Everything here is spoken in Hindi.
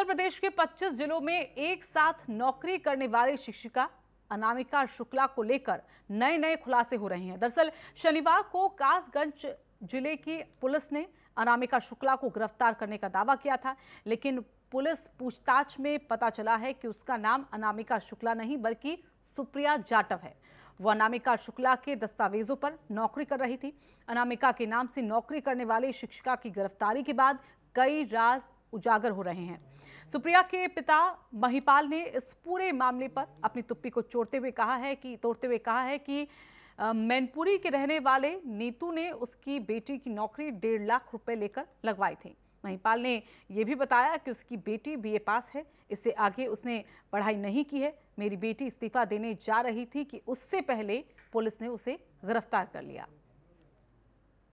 उत्तर प्रदेश के 25 जिलों में एक साथ नौकरी करने वाली शिक्षिका अनामिका शुक्ला को लेकर नए नए खुलासे हो रहे हैं दरअसल शनिवार को कासगंज जिले की पुलिस ने अनामिका शुक्ला को गिरफ्तार करने का दावा किया था लेकिन पुलिस पूछताछ में पता चला है कि उसका नाम अनामिका शुक्ला नहीं बल्कि सुप्रिया जाटव है वह अनामिका शुक्ला के दस्तावेजों पर नौकरी कर रही थी अनामिका के नाम से नौकरी करने वाले शिक्षिका की गिरफ्तारी के बाद कई राज उजागर हो रहे हैं सुप्रिया के पिता महिपाल ने इस पूरे मामले पर अपनी तुप्पी को चोड़ते हुए कहा है कि तोड़ते हुए कहा है कि मैनपुरी के रहने वाले नीतू ने उसकी बेटी की नौकरी डेढ़ लाख रुपए लेकर लगवाई थी महिपाल ने यह भी बताया कि उसकी बेटी बीए पास है इससे आगे उसने पढ़ाई नहीं की है मेरी बेटी इस्तीफा देने जा रही थी कि उससे पहले पुलिस ने उसे गिरफ्तार कर लिया